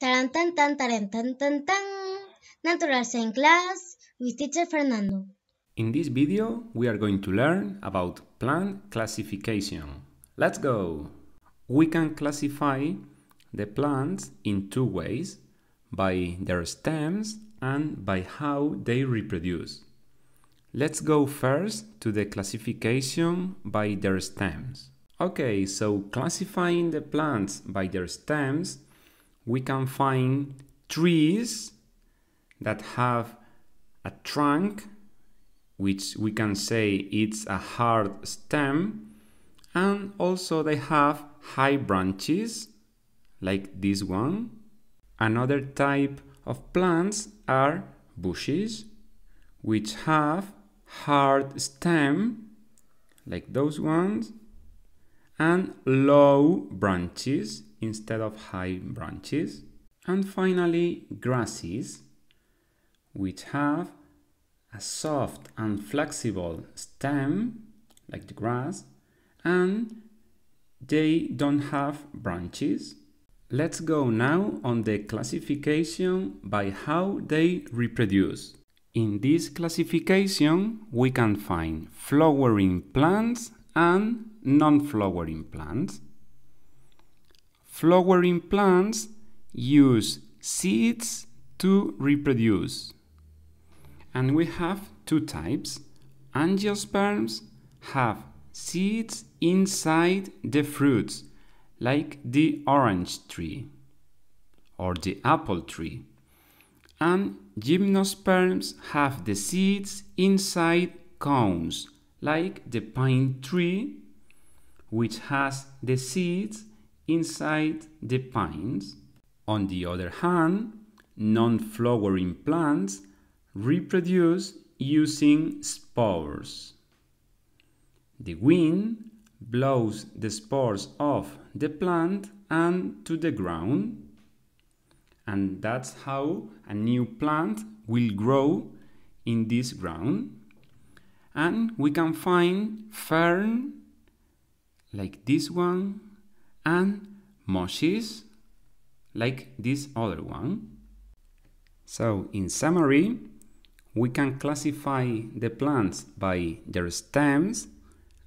Taran tan tan taran tan tan tan. Natural Science class with teacher Fernando. In this video, we are going to learn about plant classification. Let's go! We can classify the plants in two ways, by their stems and by how they reproduce. Let's go first to the classification by their stems. Okay, so classifying the plants by their stems we can find trees that have a trunk, which we can say it's a hard stem, and also they have high branches, like this one. Another type of plants are bushes, which have hard stem, like those ones, and low branches, instead of high branches. And finally, grasses, which have a soft and flexible stem, like the grass, and they don't have branches. Let's go now on the classification by how they reproduce. In this classification, we can find flowering plants and non-flowering plants. Flowering plants use seeds to reproduce. And we have two types. Angiosperms have seeds inside the fruits, like the orange tree or the apple tree. And gymnosperms have the seeds inside cones, like the pine tree, which has the seeds inside the pines. On the other hand, non-flowering plants reproduce using spores. The wind blows the spores off the plant and to the ground. And that's how a new plant will grow in this ground. And we can find fern like this one and Moshe's like this other one. So in summary, we can classify the plants by their stems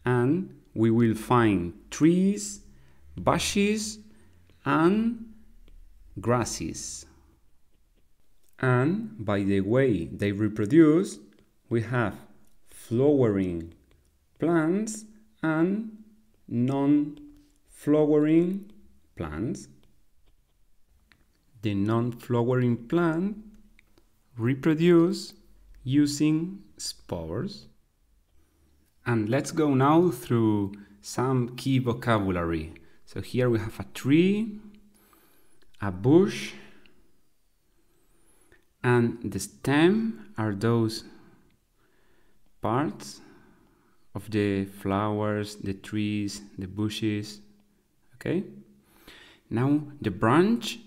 and we will find trees, bushes and grasses. And by the way they reproduce, we have flowering plants and non flowering plants. The non-flowering plant reproduce using spores. And let's go now through some key vocabulary. So here we have a tree, a bush, and the stem are those parts of the flowers, the trees, the bushes, okay now the branch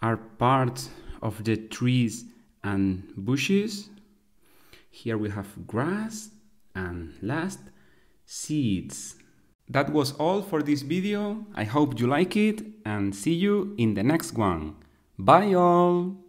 are part of the trees and bushes here we have grass and last seeds that was all for this video i hope you like it and see you in the next one bye all